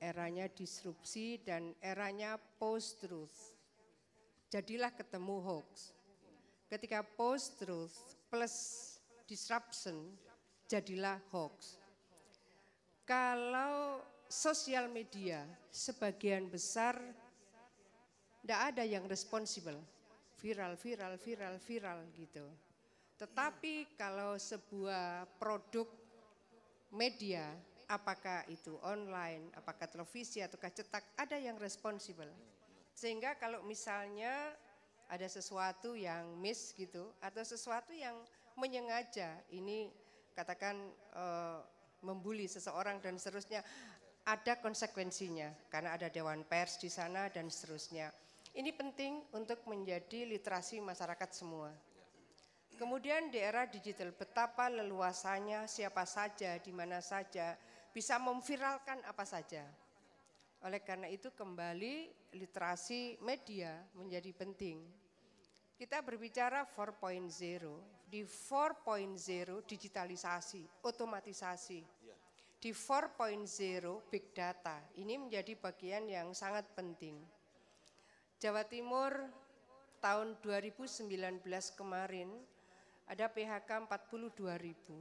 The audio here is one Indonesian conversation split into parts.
eranya disrupsi, dan eranya post-truth. Jadilah ketemu hoax. Ketika post-truth plus disruption, jadilah hoax. Kalau sosial media sebagian besar tidak ada yang responsibel. Viral, viral, viral, viral gitu. Tetapi kalau sebuah produk media apakah itu online, apakah televisi ataukah cetak, ada yang responsibel. Sehingga kalau misalnya ada sesuatu yang miss gitu atau sesuatu yang menyengaja ini katakan e, membuli seseorang dan seterusnya ada konsekuensinya karena ada dewan pers di sana dan seterusnya. Ini penting untuk menjadi literasi masyarakat semua. Kemudian di era digital, betapa leluasannya siapa saja, di mana saja, bisa memviralkan apa saja. Oleh karena itu kembali literasi media menjadi penting. Kita berbicara 4.0, di 4.0 digitalisasi, otomatisasi. Iya. Di 4.0 big data, ini menjadi bagian yang sangat penting. Jawa Timur tahun 2019 kemarin ada PHK 42 ribu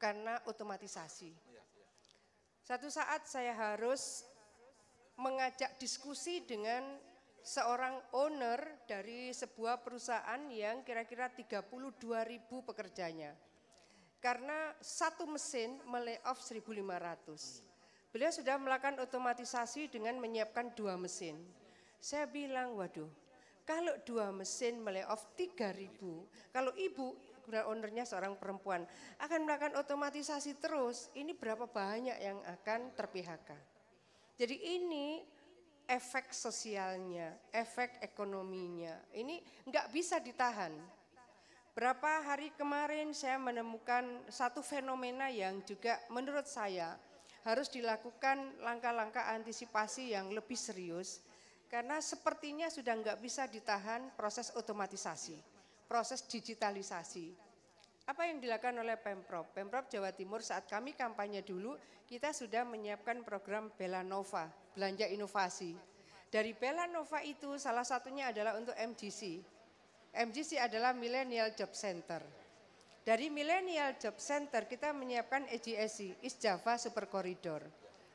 karena otomatisasi. Satu saat saya harus mengajak diskusi dengan seorang owner dari sebuah perusahaan yang kira-kira 32 ribu pekerjanya. Karena satu mesin melayoff 1.500. Beliau sudah melakukan otomatisasi dengan menyiapkan dua mesin. Saya bilang, waduh kalau dua mesin melayoff 3000, kalau ibu guna ownernya seorang perempuan akan melakukan otomatisasi terus, ini berapa banyak yang akan ter Jadi ini efek sosialnya, efek ekonominya. Ini nggak bisa ditahan. Berapa hari kemarin saya menemukan satu fenomena yang juga menurut saya harus dilakukan langkah-langkah antisipasi yang lebih serius karena sepertinya sudah nggak bisa ditahan proses otomatisasi, proses digitalisasi. Apa yang dilakukan oleh Pemprov? Pemprov Jawa Timur saat kami kampanye dulu, kita sudah menyiapkan program Bela Nova, Belanja Inovasi. Dari Bela Nova itu salah satunya adalah untuk MGC. MGC adalah Millennial Job Center. Dari Millennial Job Center kita menyiapkan EJSC, East Java Super Corridor.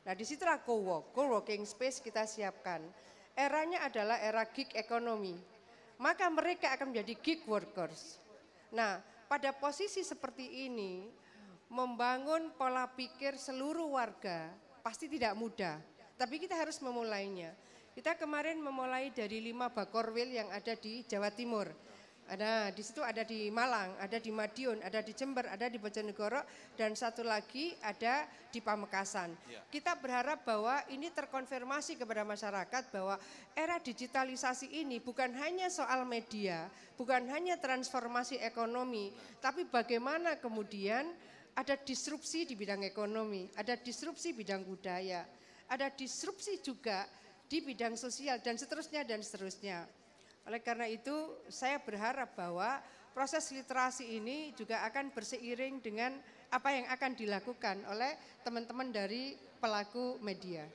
Nah disitulah co-work, co-working space kita siapkan. Eranya adalah era gig ekonomi. Maka mereka akan menjadi gig workers. Nah, pada posisi seperti ini membangun pola pikir seluruh warga pasti tidak mudah. Tapi kita harus memulainya. Kita kemarin memulai dari lima bakorwil yang ada di Jawa Timur ada di situ ada di Malang, ada di Madiun, ada di Jember, ada di Bojonegoro, dan satu lagi ada di Pamekasan. Iya. Kita berharap bahwa ini terkonfirmasi kepada masyarakat bahwa era digitalisasi ini bukan hanya soal media, bukan hanya transformasi ekonomi, tapi bagaimana kemudian ada disrupsi di bidang ekonomi, ada disrupsi bidang budaya, ada disrupsi juga di bidang sosial dan seterusnya dan seterusnya. Oleh karena itu saya berharap bahwa proses literasi ini juga akan berseiring dengan apa yang akan dilakukan oleh teman-teman dari pelaku media.